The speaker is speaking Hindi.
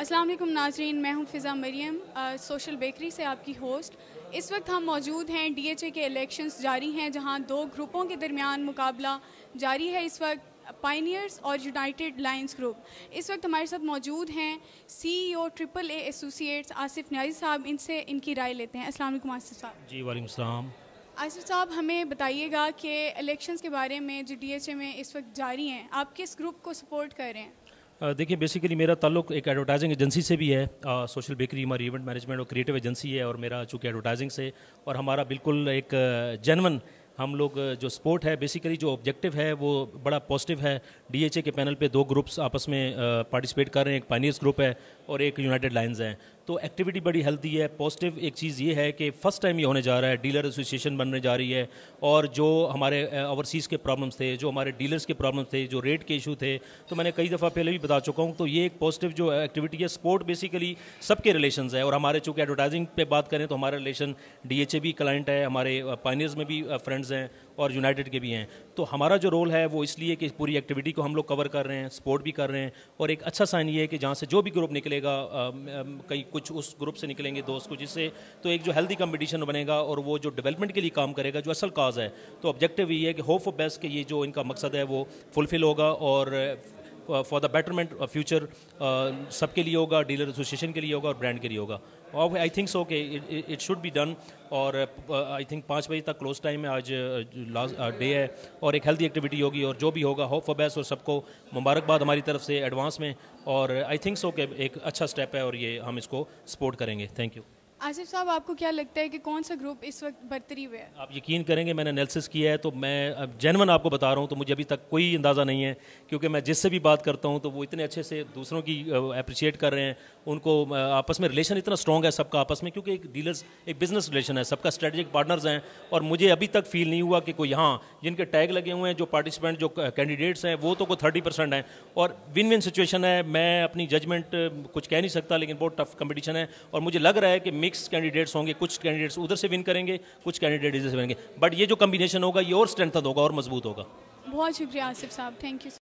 अस्सलाम वालेकुम नाजरीन मैं हूं फ़िज़ा मरीम सोशल बेकरी से आपकी होस्ट इस वक्त हम मौजूद हैं डीएचए के इलेक्शंस जारी हैं जहां दो ग्रुपों के दरमियान मुकाबला जारी है इस वक्त पाइनियर्स और यूनाइटेड लाइन्स ग्रुप इस वक्त हमारे साथ मौजूद हैं CEO e triple A associates Asif Niazi साहब इनसे इनकी राय लेते हैं असल आसिफ साहब जी वालेकुम आसिफ साहब हमें बताइएगा कि इलेक्शंस के बारे में जो डीएचए में इस वक्त जारी हैं आप किस ग्रुप को सपोर्ट कर रहे हैं देखिए बेसिकली मेरा ताल्लुक एक एडवर्टाइजिंग एजेंसी से भी है आ, सोशल बेकरी हमारी इवेंट मैनेजमेंट और क्रिएटिव एजेंसी है और मेरा चूँकि एडवर्टाइजिंग से और हमारा बिल्कुल एक जेनवन हम लोग जो स्पोर्ट है बेसिकली जो ऑब्जेक्टिव है वो बड़ा पॉजिटिव है डीएचए के पैनल पे दो ग्रुप्स आपस में पार्टिसिपेट कर रहे हैं एक पाइनियर्स ग्रुप है और एक यूनाइटेड लाइन्स हैं तो एक्टिविटी बड़ी हेल्दी है पॉजिटिव एक चीज़ ये है कि फर्स्ट टाइम ये होने जा रहा है डीलर एसोसिएशन बनने जा रही है और जो हमारे ओवरसीज़ के प्रॉब्लम्स थे जो हमारे डीलर्स के प्रॉब्लम्स थे जो रेट के इशू थे तो मैंने कई दफ़ा पहले भी बता चुका हूँ तो ये एक पॉजिटिव जो एक्टिविटी है स्पोर्ट बेसिकली सबके रिलेशन है और हमारे चूँकि एडवर्टाइजिंग पर बात करें तो हमारा रिलेशन डी भी क्लाइंट है हमारे पाइनियर्स में भी फ्रेंड्स हैं और यूनाइटेड के भी हैं तो हमारा जो रोल है वो इसलिए कि पूरी एक्टिविटी को हम लोग कवर कर रहे हैं सपोर्ट भी कर रहे हैं और एक अच्छा साइन ये है कि जहाँ से जो भी ग्रुप निकलेगा कई कुछ उस ग्रुप से निकलेंगे दोस्त कुछ इससे तो एक जो हेल्दी कम्पटिशन बनेगा और वो जो डेवलपमेंट के लिए काम करेगा जो असल काज है तो ऑब्जेक्टिव ये है कि होप फॉर बेस्ट कि ये जो इनका मकसद है वो फुलफ़िल होगा और फॉर द बेटरमेंट फ्यूचर सबके लिए होगा डीलर एसोसिएशन के लिए होगा और ब्रांड के लिए होगा और आई थिंक सो के इट शुड बी डन और आई थिंक पाँच बजे तक क्लोज टाइम है आज लास्ट uh, डे uh, है और एक हेल्दी एक्टिविटी होगी और जो भी होगा होप फॉर बेस्ट और सबको मुबारकबाद हमारी तरफ से एडवांस में और आई थिंक सो के एक अच्छा स्टेप है और ये हम इसको सपोर्ट करेंगे थैंक यू आसिफ साहब आपको क्या लगता है कि कौन सा ग्रुप इस वक्त बरतरी हुआ है आप यकीन करेंगे मैंने एनालिसिस किया है तो मैं जेनवन आपको बता रहा हूँ तो मुझे अभी तक कोई अंदाज़ा नहीं है क्योंकि मैं जिससे भी बात करता हूँ तो वो इतने अच्छे से दूसरों की अप्रिशिएट कर रहे हैं उनको आपस में रिलेशन इतना स्ट्रॉग है सबका आपस में क्योंकि एक डीलर्स एक बिजनेस रिलेशन है सबका स्ट्रेटेजिक पार्टनर्स हैं और मुझे अभी तक फील नहीं हुआ कि कोई हाँ जिनके टैग लगे हुए हैं जो पार्टिसिपेंट जो कैंडिडेट्स हैं वो तो कोई थर्टी परसेंट हैं और विन विन सिचुएशन है मैं अपनी जजमेंट कुछ कह नहीं सकता लेकिन बहुत टफ कंपटीशन है और मुझे लग रहा है कि मिक्स कैंडिडेट्स होंगे कुछ कैंडिडेट्स उधर से विन करेंगे कुछ कैंडिडेट इधर से विन करेंगे बट ये जो कम्बिनेशन होगा ये और स्ट्रेंथन होगा और मजबूत होगा बहुत शुक्रिया आसिफ साहब थैंक यू